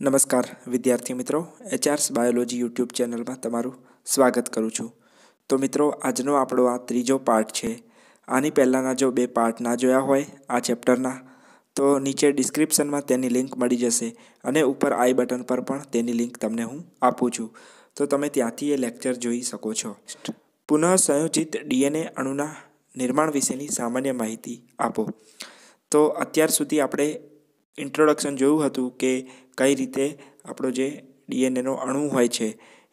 નમસ્કાર વિદ્યાર્થી મિત્રો એચઆર્સ બાયોલોજી યુટ્યુબ ચેનલમાં તમારું સ્વાગત કરું છું તો મિત્રો આજનો આપણો આ ત્રીજો પાર્ટ છે આની પહેલાંના જો બે પાર્ટ ના જોયા હોય આ ચેપ્ટરના તો નીચે ડિસ્ક્રિપ્શનમાં તેની લિંક મળી જશે અને ઉપર આઈ બટન પર પણ તેની લિંક તમને હું આપું છું તો તમે ત્યાંથી એ લેક્ચર જોઈ શકો છો પુનઃસંયોજિત ડીએનએ અણુના નિર્માણ વિશેની સામાન્ય માહિતી આપો તો અત્યાર સુધી આપણે ઇન્ટ્રોડક્શન જોયું હતું કે કઈ રીતે આપણો જે ડીએનએનો અણુ હોય છે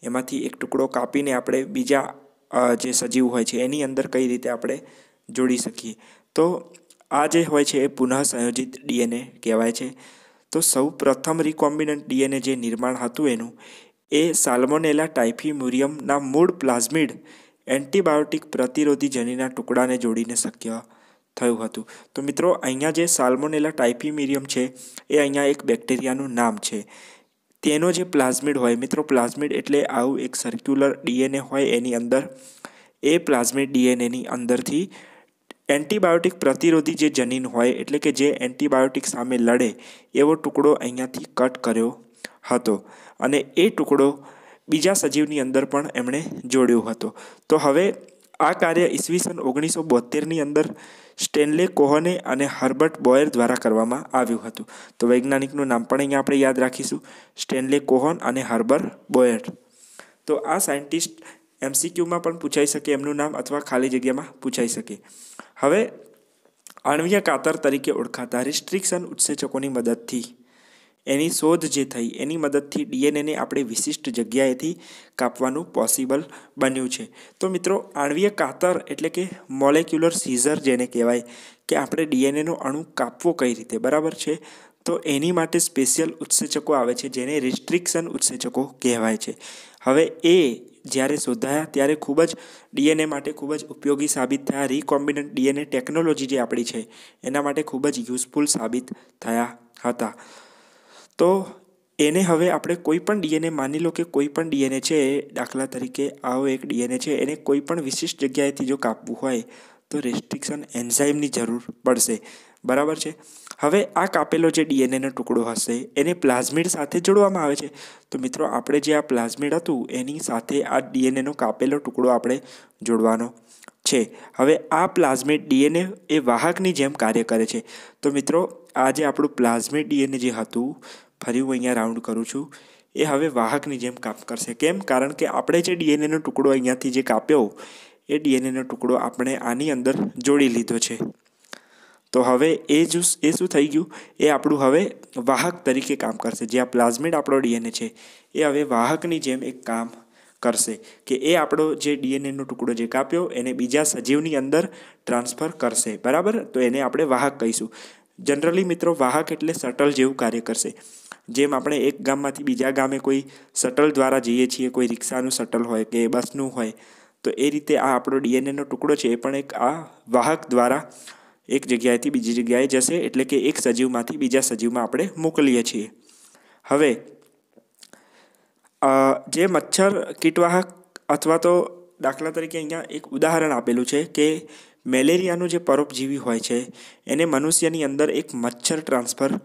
એમાંથી એક ટુકડો કાપીને આપણે બીજા જે સજીવ હોય છે એની અંદર કઈ રીતે આપણે જોડી શકીએ તો આ જે હોય છે એ પુનઃસંયોજિત ડીએનએ કહેવાય છે તો સૌ પ્રથમ રિકોમ્બિનન્ટ ડીએનએ જે નિર્માણ હતું એનું એ સાલ્મોનેલા ટાઇફી મ્યુરિયમના મૂળ પ્લાઝમિડ એન્ટીબાયોટિક પ્રતિરોધી જનીના ટુકડાને જોડીને શક્ય થયું હતું તો મિત્રો અહીંયા જે સાલ્મોનેલા ટાઇપીમિરિયમ છે એ અહીંયા એક બેક્ટેરિયાનું નામ છે તેનો જે પ્લાઝમિડ હોય મિત્રો પ્લાઝમિડ એટલે આવું એક સર્ક્યુલર ડીએનએ હોય એની અંદર એ પ્લાઝમિડ ડીએનએની અંદરથી એન્ટીબાયોટિક પ્રતિરોધી જે જનીન હોય એટલે કે જે એન્ટીબાયોટિક સામે લડે એવો ટુકડો અહીંયાથી કટ કર્યો હતો અને એ ટુકડો બીજા સજીવની અંદર પણ એમણે જોડ્યો હતો તો હવે આ કાર્ય ઈસવીસન ઓગણીસો બોતેરની અંદર સ્ટેનલે કોહને અને હર્બર્ટ બોયર દ્વારા કરવામાં આવ્યું હતું તો વૈજ્ઞાનિકનું નામ પણ અહીંયા આપણે યાદ રાખીશું સ્ટેનલે કોહન અને હર્બર્ટ બોયર તો આ સાયન્ટિસ્ટ એમસીક્યુમાં પણ પૂછાઈ શકે એમનું નામ અથવા ખાલી જગ્યામાં પૂછાઈ શકે હવે આણવીય કાતર તરીકે ઓળખાતા રિસ્ટ્રિક્શન ઉત્સેચકોની મદદથી એની શોધ જે થઈ એની મદદથી ડીએનએને આપણે વિશિષ્ટ જગ્યાએથી કાપવાનું પોસિબલ બન્યું છે તો મિત્રો આણવીય કાતર એટલે કે મોલેક્યુલર સીઝર જેને કહેવાય કે આપણે ડીએનએનો અણુ કાપવો કઈ રીતે બરાબર છે તો એની માટે સ્પેશિયલ ઉત્સેચકો આવે છે જેને રિસ્ટ્રિક્શન ઉત્સેચકો કહેવાય છે હવે એ જ્યારે શોધાયા ત્યારે ખૂબ જ ડીએનએ માટે ખૂબ જ ઉપયોગી સાબિત થયા રિકોમ્બિનન્ટ ડીએનએ ટેકનોલોજી જે આપણી છે એના માટે ખૂબ જ યુઝફુલ સાબિત થયા હતા તો એને હવે આપણે કોઈ પણ ડીએનએ માની લો કે કોઈ પણ ડીએનએ છે દાખલા તરીકે આવો એક ડીએનએ છે એને કોઈ પણ વિશિષ્ટ જગ્યાએથી જો કાપવું હોય તો રેસ્ટ્રિક્શન એન્ઝાઇમની જરૂર પડશે બરાબર છે હવે આ કાપેલો જે ડીએનએનો ટુકડો હશે એને પ્લાઝમિડ સાથે જોડવામાં આવે છે તો મિત્રો આપણે જે આ પ્લાઝમિડ હતું એની સાથે આ ડીએનએનો કાપેલો ટુકડો આપણે જોડવાનો છે હવે આ પ્લાઝમિડ ડીએનએ એ વાહકની જેમ કાર્ય કરે છે તો મિત્રો આ જે આપણું પ્લાઝમિડ ડીએનએ જે હતું ફરી હું અહીંયા રાઉન્ડ કરું છું એ હવે વાહકની જેમ કામ કરશે કેમ કારણ કે આપણે જે ડીએનએનો ટુકડો અહીંયાથી જે કાપ્યો એ ડીએનએનો ટુકડો આપણે આની અંદર જોડી લીધો છે તો હવે એ જ એ શું થઈ ગયું એ આપણું હવે વાહક તરીકે કામ કરશે જે આ પ્લાઝમિડ આપણો ડીએનએ છે એ હવે વાહકની જેમ એક કામ કરશે કે એ આપણો જે ડીએનએનો ટુકડો જે કાપ્યો એને બીજા સજીવની અંદર ટ્રાન્સફર કરશે બરાબર તો એને આપણે વાહક કહીશું જનરલી મિત્રો વાહક એટલે શટલ જેવું કાર્ય કરશે જેમ આપણે એક ગામમાંથી બીજા ગામે કોઈ સટલ દ્વારા જઈએ છીએ કોઈ રિક્ષાનું શટલ હોય કે બસનું હોય તો એ રીતે આ આપણો ડીએનએનો ટુકડો છે એ પણ એક આ વાહક દ્વારા એક જગ્યાએથી બીજી જગ્યાએ જશે એટલે કે એક સજીવમાંથી બીજા સજીવમાં આપણે મોકલીએ છીએ હવે જે મચ્છર કીટવાહક અથવા તો દાખલા તરીકે અહીંયા એક ઉદાહરણ આપેલું છે કે મેલેરિયાનું જે પરોપજીવી હોય છે એને મનુષ્યની અંદર એક મચ્છર ટ્રાન્સફર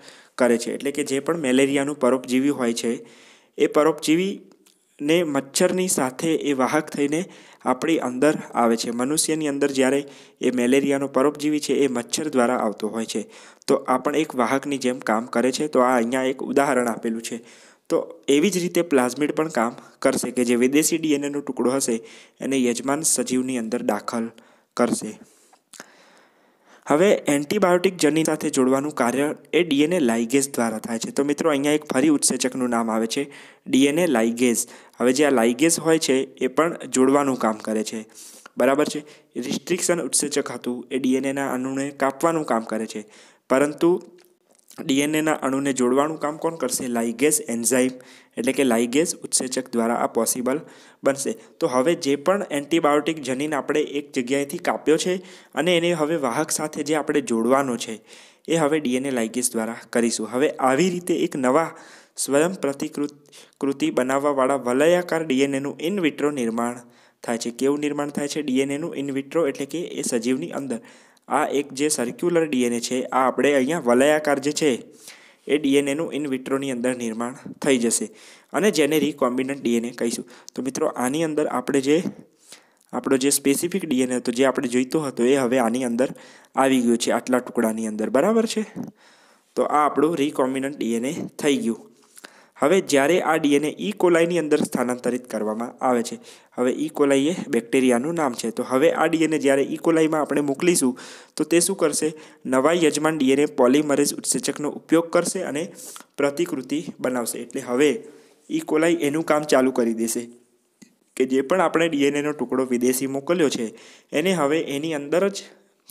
કરે છે એટલે કે જે પણ મેલેરિયાનું પરોપજીવી હોય છે એ પરોપજીવી ને મચ્છરની સાથે એ વાહક થઈને આપણી અંદર આવે છે મનુષ્યની અંદર જ્યારે એ મેલેરિયાનો પરોપજીવી છે એ મચ્છર દ્વારા આવતો હોય છે તો આ પણ એક વાહકની જેમ કામ કરે છે તો આ અહીંયા એક ઉદાહરણ આપેલું છે તો એવી જ રીતે પ્લાઝમિડ પણ કામ કરશે કે જે વિદેશી ડીએનએનો ટુકડો હશે એને યજમાન સજીવની અંદર દાખલ કરશે હવે એન્ટીબાયોટિક જર્ની સાથે જોડવાનું કાર્ય એ ડીએનએ લાઇગેઝ દ્વારા થાય છે તો મિત્રો અહીંયા એક ફરી ઉત્સેચકનું નામ આવે છે ડીએનએ લાઇગેઝ હવે જે આ લાઇગેઝ હોય છે એ પણ જોડવાનું કામ કરે છે બરાબર છે રિસ્ટ્રિક્શન ઉત્સેચક હતું એ ડીએનએના અણુને કાપવાનું કામ કરે છે પરંતુ ડીએનએના અણુને જોડવાનું કામ કોણ કરશે લાઇગેસ એન્ઝાઇમ એટલે કે લાઇગેસ ઉત્સેચક દ્વારા આ પોસિબલ બનશે તો હવે જે પણ એન્ટીબાયોટિક જનીન આપણે એક જગ્યાએથી કાપ્યો છે અને એને હવે વાહક સાથે જે આપણે જોડવાનો છે એ હવે ડીએનએ લાઇગેસ દ્વારા કરીશું હવે આવી રીતે એક નવા સ્વયં પ્રતિકૃત કૃતિ બનાવવાવાળા વલયાકાર ડીએનએનું ઇનવિટ્રો નિર્માણ થાય છે કેવું નિર્માણ થાય છે ડીએનએનું ઇનવિટ્રો એટલે કે એ સજીવની અંદર આ એક જે સર્ક્યુલર ડીએનએ છે આ આપણે અહીંયા વલયાકાર જે છે એ ડીએનએનું ઇન વિટ્રોની અંદર નિર્માણ થઈ જશે અને જેને રિકોમ્બિનન્ટ ડીએનએ કહીશું તો મિત્રો આની અંદર આપણે જે આપણો જે સ્પેસિફિક ડીએનએ હતો જે આપણે જોઈતો હતો એ હવે આની અંદર આવી ગયું છે આટલા ટુકડાની અંદર બરાબર છે તો આ આપણું રિકોમ્બિનન્ટ ડીએનએ થઈ ગયું હવે જ્યારે આ ડીએનએ ઈ e. કોલાઈની અંદર સ્થાનાંતરિત કરવામાં આવે છે હવે ઈ e. કોલાઈ એ બેક્ટેરિયાનું નામ છે તો હવે આ ડીએનએ જ્યારે ઈ e. કોલાઈમાં આપણે મોકલીશું તો તે શું કરશે નવા યજમાન ડીએનએ પોલિમરેઝ ઉત્સેચકનો ઉપયોગ કરશે અને પ્રતિકૃતિ બનાવશે એટલે હવે ઈ કોલાઈ એનું કામ ચાલુ કરી દેશે કે જે પણ આપણે ડીએનએનો ટુકડો વિદેશી મોકલ્યો છે એને હવે એની અંદર જ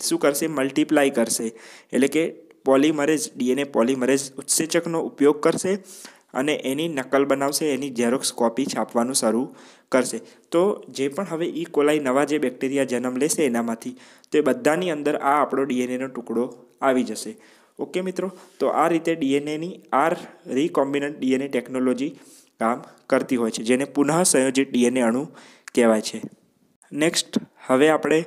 શું કરશે મલ્ટીપ્લાય કરશે એટલે કે પોલિમરેઝ ડીએનએ પોલિમરેઝ ઉત્સેચકનો ઉપયોગ કરશે અને એની નકલ બનાવશે એની ઝેરોક્સ કોપી છાપવાનું શરૂ કરશે તો જે પણ હવે ઈ કોલાઈ નવા જે બેક્ટેરિયા જન્મ લેશે એનામાંથી તો એ બધાની અંદર આ આપણો ડીએનએનો ટુકડો આવી જશે ઓકે મિત્રો તો આ રીતે ડીએનએની આર રિકોમ્બિનન્ટ ડીએનએ ટેકનોલોજી કામ કરતી હોય છે જેને પુનઃ સંયોજિત ડીએનએ અણુ કહેવાય છે નેક્સ્ટ હવે આપણે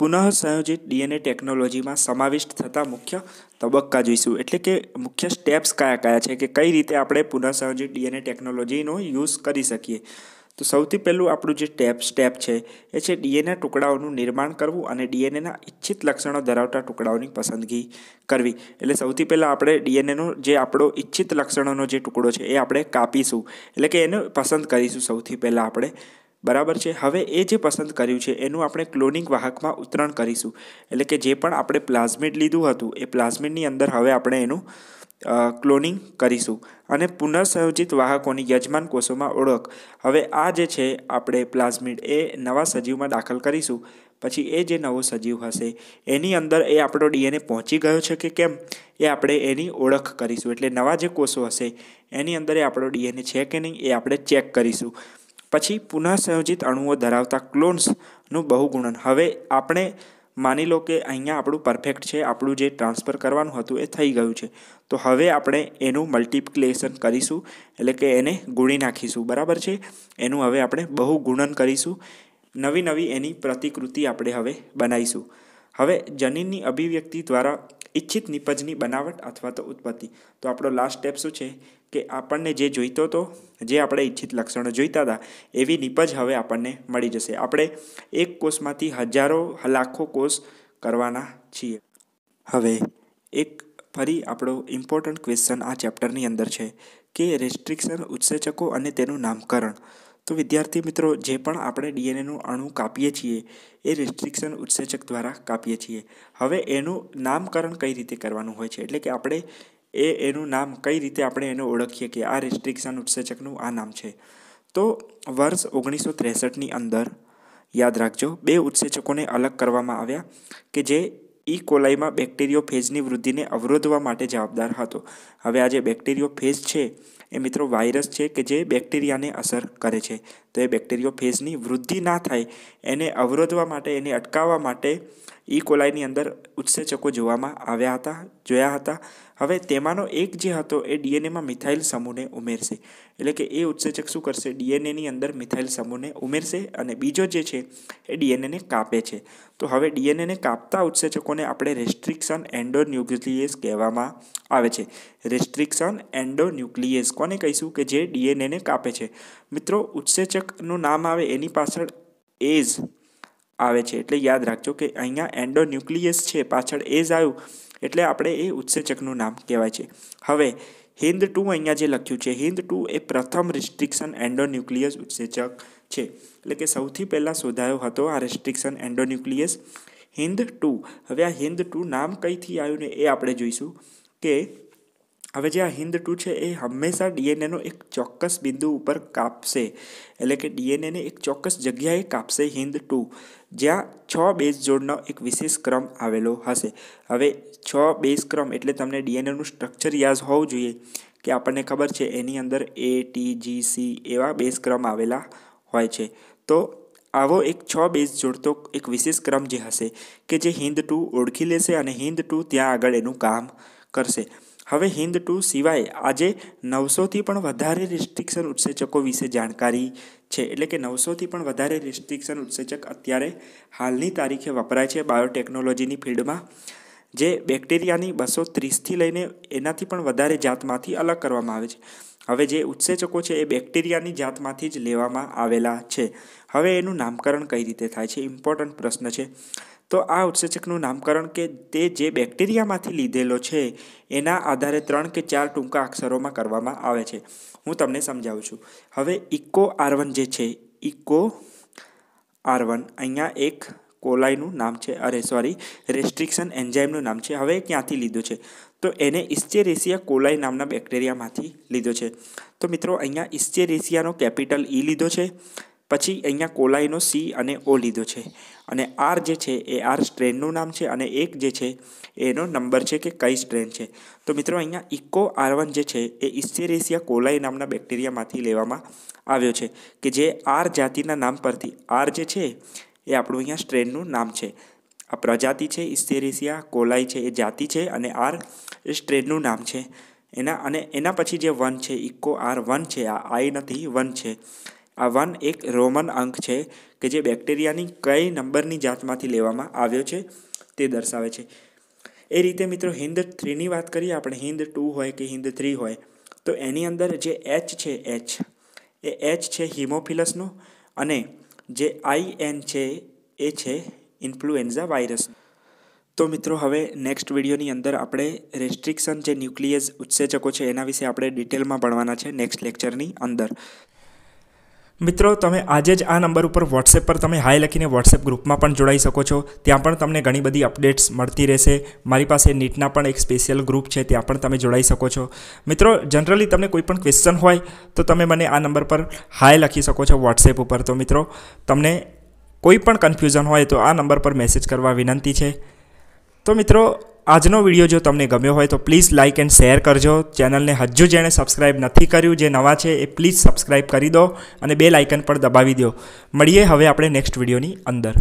પુનઃસંયોજિત ડીએનએ ટેકનોલોજીમાં સમાવિષ્ટ થતા મુખ્ય તબક્કા જોઈશું એટલે કે મુખ્ય સ્ટેપ્સ કયા કયા છે કે કઈ રીતે આપણે પુનઃસંયોજિત ડીએનએ ટેકનોલોજીનો યુઝ કરી શકીએ તો સૌથી પહેલું આપણું જે સ્ટેપ સ્ટેપ છે એ છે ડીએનએ ટુકડાઓનું નિર્માણ કરવું અને ડીએનએના ઇચ્છિત લક્ષણો ધરાવતા ટુકડાઓની પસંદગી કરવી એટલે સૌથી પહેલાં આપણે ડીએનએનો જે આપણો ઇચ્છિત લક્ષણોનો જે ટુકડો છે એ આપણે કાપીશું એટલે કે એને પસંદ કરીશું સૌથી પહેલાં આપણે બરાબર છે હવે એ જે પસંદ કર્યું છે એનું આપણે ક્લોનિંગ વાહકમાં ઉતરણ કરીશું એટલે કે જે પણ આપણે પ્લાઝમિડ લીધું હતું એ પ્લાઝમિડની અંદર હવે આપણે એનું ક્લોનિંગ કરીશું અને પુનઃસંયોજિત વાહકોની યજમાન કોષોમાં ઓળખ હવે આ જે છે આપણે પ્લાઝમિડ એ નવા સજીવમાં દાખલ કરીશું પછી એ જે નવો સજીવ હશે એની અંદર એ આપણો ડીએનએ પહોંચી ગયો છે કે કેમ એ આપણે એની ઓળખ કરીશું એટલે નવા જે કોષો હશે એની અંદર એ આપણો ડીએનએ છે કે નહીં એ આપણે ચેક કરીશું પછી પુનઃસંયોજિત અણુઓ ધરાવતા ક્લોન્સનું બહુગુણન હવે આપણે માની લો કે અહીંયા આપણું પરફેક્ટ છે આપણું જે ટ્રાન્સફર કરવાનું હતું એ થઈ ગયું છે તો હવે આપણે એનું મલ્ટિપ્લેશન કરીશું એટલે કે એને ગુણી નાખીશું બરાબર છે એનું હવે આપણે બહુ ગુણન કરીશું નવી નવી એની પ્રતિકૃતિ આપણે હવે બનાવીશું હવે જનીનની અભિવ્યક્તિ દ્વારા ઈચ્છિત નિપજની બનાવટ અથવા તો ઉત્પત્તિ તો આપણો લાસ્ટ સ્ટેપ શું છે કે આપણને જે જોઈતો હતો જે આપણે ઈચ્છિત લક્ષણો જોઈતા હતા એવી નીપજ હવે આપણને મળી જશે આપણે એક કોષમાંથી હજારો લાખો કોષ કરવાના છીએ હવે એક ફરી આપણો ઇમ્પોર્ટન્ટ ક્વેશ્ચન આ ચેપ્ટરની અંદર છે કે રેસ્ટ્રિક્શન ઉત્સેચકો અને તેનું નામકરણ તો વિદ્યાર્થી મિત્રો જે પણ આપણે ડીએનએનું અણુ કાપીએ છીએ એ રિસ્ટ્રિક્શન ઉત્સેચક દ્વારા કાપીએ છીએ હવે એનું નામકરણ કઈ રીતે કરવાનું હોય છે એટલે કે આપણે એ એનું નામ કઈ રીતે આપણે એને ઓળખીએ કે આ રિસ્ટ્રિક્શન ઉત્સેચકનું આ નામ છે તો વર્ષ ઓગણીસો ત્રેસઠની અંદર યાદ રાખજો બે ઉત્સેચકોને અલગ કરવામાં આવ્યા કે જે ઈ કોલાઈમાં બેક્ટેરિયો ફેઝની વૃદ્ધિને અવરોધવા માટે જવાબદાર હતો હવે આ જે બેક્ટેરિયો ફેઝ છે એ મિત્રો વાયરસ છે કે જે બેક્ટેરિયાને અસર કરે છે તો એ બેક્ટેરિયો ફેઝની વૃદ્ધિ ના થાય એને અવરોધવા માટે એને અટકાવવા માટે ઈ e. કોલાઈની અંદર ઉત્સેચકો જોવામાં આવ્યા હતા જોયા હતા હવે તેમાંનો એક જે હતો એ ડીએનએમાં મિથાઇલ સમૂહને ઉમેરશે એટલે કે એ ઉત્સેચક શું કરશે ડીએનએની અંદર મિથાઇલ સમૂહને ઉમેરશે અને બીજો જે છે એ ડીએનએને કાપે છે તો હવે ડીએનએને કાપતા ઉત્સેચકોને આપણે રેસ્ટ્રિક્શન એન્ડોન્યુક્લિયસ કહેવામાં આવે છે રેસ્ટ્રિક્શન એન્ડોન્યુક્લિયસ કોને કહીશું કે જે ડીએનએને કાપે છે મિત્રો ઉત્સેચકનું નામ આવે એની પાછળ એઝ આવે છે એટલે યાદ રાખજો કે અહીંયા એન્ડોન્યુક્લિયસ છે પાછળ એઝ આવ્યું એટલે આપણે એ ઉત્સેચકનું નામ કહેવાય છે હવે હિન્દ ટુ અહીંયા જે લખ્યું છે હિન્દ ટુ એ પ્રથમ રિસ્ટ્રિક્શન એન્ડોન્યુક્લિયસ ઉત્સેચક છે એટલે કે સૌથી પહેલાં શોધાયો હતો આ રેસ્ટ્રિક્શન એન્ડોન્યુક્લિયસ હિન્દ ટુ હવે આ હિન્દ ટુ નામ કઈથી આવ્યું ને એ આપણે જોઈશું કે હવે જે આ હિન્દ ટુ છે એ હંમેશા ડીએનએનો એક ચોક્કસ બિંદુ ઉપર કાપશે એટલે કે ડીએનએને એક ચોક્કસ જગ્યાએ કાપશે હિન્દ ટુ જ્યાં છ બેઝ જોડનો એક વિશેષ ક્રમ આવેલો હશે હવે છ બેઝ ક્રમ એટલે તમને ડીએનએનું સ્ટ્રક્ચર યાદ હોવું જોઈએ કે આપણને ખબર છે એની અંદર એ ટી જી સી એવા બેઝ ક્રમ આવેલા હોય છે તો આવો એક છ બેઝ જોડતો એક વિશેષ ક્રમ જે હશે કે જે હિન્દ ટુ ઓળખી લેશે અને હિન્દ ટુ ત્યાં આગળ એનું કામ કરશે હવે હિન્દ ટુ સિવાય આજે નવસોથી પણ વધારે રિસ્ટ્રિક્શન ઉત્સેચકો વિશે જાણકારી છે એટલે કે નવસોથી પણ વધારે રિસ્ટ્રિક્શન ઉત્સેચક અત્યારે હાલની તારીખે વપરાય છે બાયોટેકનોલોજીની ફિલ્ડમાં જે બેક્ટેરિયાની બસો ત્રીસથી લઈને એનાથી પણ વધારે જાતમાંથી અલગ કરવામાં આવે છે હવે જે ઉત્સેચકો છે એ બેક્ટેરિયાની જાતમાંથી જ લેવામાં આવેલા છે હવે એનું નામકરણ કઈ રીતે થાય છે ઇમ્પોર્ટન્ટ પ્રશ્ન છે તો આ ઉત્સેચકનું નામકરણ કે તે જે બેક્ટેરિયામાંથી લીધેલો છે એના આધારે ત્રણ કે ચાર ટૂંકા અક્ષરોમાં કરવામાં આવે છે હું તમને સમજાવું છું હવે ઇકો આર્વન જે છે ઇકો આર્વન અહીંયા એક કોલાઈનું નામ છે અરે સોરી રેસ્ટ્રિક્શન એન્ઝાઇમનું નામ છે હવે ક્યાંથી લીધું છે તો એને ઇસ્ચેરેસિયા કોલાઈ નામના બેક્ટેરિયામાંથી લીધો છે તો મિત્રો અહીંયા ઇસ્ચેરેસિયાનો કેપિટલ ઈ લીધો છે પછી અહીંયા કોલાઈનો સી અને ઓ લીધો છે અને આર જે છે એ આર સ્ટ્રેનનું નામ છે અને એક જે છે એનો નંબર છે કે કઈ સ્ટ્રેન છે તો મિત્રો અહીંયા ઇકો આર વન જે છે એ ઇસ્ટેરેસિયા કોલાઈ નામના બેક્ટેરિયામાંથી લેવામાં આવ્યો છે કે જે આર જાતિના નામ પરથી આર જે છે એ આપણું અહીંયા સ્ટ્રેનનું નામ છે આ પ્રજાતિ છે ઇસ્ટેરેશિયા કોલાઈ છે એ જાતિ છે અને આર એ સ્ટ્રેનનું નામ છે એના અને એના પછી જે વન છે ઇકો આર વન છે આ આઈ નથી વન છે આ વન એક રોમન અંક છે કે જે બેક્ટેરિયાની કઈ નંબરની જાતમાંથી લેવામાં આવ્યો છે તે દર્શાવે છે એ રીતે મિત્રો હિન્દ થ્રીની વાત કરીએ આપણે હિન્દ ટુ હોય કે હિન્દ થ્રી હોય તો એની અંદર જે એચ છે એચ એ એચ છે હિમોફિલસનો અને જે આઈ એન છે એ છે ઇન્ફ્લુએન્ઝા વાયરસ તો મિત્રો હવે નેક્સ્ટ વિડીયોની અંદર આપણે રેસ્ટ્રિક્શન જે ન્યુક્લિયસ ઉત્સેચકો છે એના વિશે આપણે ડિટેલમાં ભણવાના છે નેક્સ્ટ લેક્ચરની અંદર મિત્રો તમે આજે જ આ નંબર ઉપર વોટ્સએપ પર તમે હાય લખીને વોટ્સએપ ગ્રુપમાં પણ જોડાઈ શકો છો ત્યાં પણ તમને ઘણી બધી અપડેટ્સ મળતી રહેશે મારી પાસે નીટના પણ એક સ્પેશિયલ ગ્રુપ છે ત્યાં પણ તમે જોડાઈ શકો છો મિત્રો જનરલી તમને કોઈ પણ ક્વેશ્ચન હોય તો તમે મને આ નંબર પર હાય લખી શકો છો વોટ્સએપ ઉપર તો મિત્રો તમને કોઈ પણ કન્ફ્યુઝન હોય તો આ નંબર પર મેસેજ કરવા વિનંતી છે તો મિત્રો આજનો વિડીયો જો તમને ગમ્યો હોય તો પ્લીઝ લાઇક એન્ડ શેર કરજો ચેનલને હજુ જેણે સબસ્ક્રાઇબ નથી કર્યું જે નવા છે એ પ્લીઝ સબસ્ક્રાઇબ કરી દો અને બે લાઇકન પણ દબાવી દો મળીએ હવે આપણે નેક્સ્ટ વિડીયોની અંદર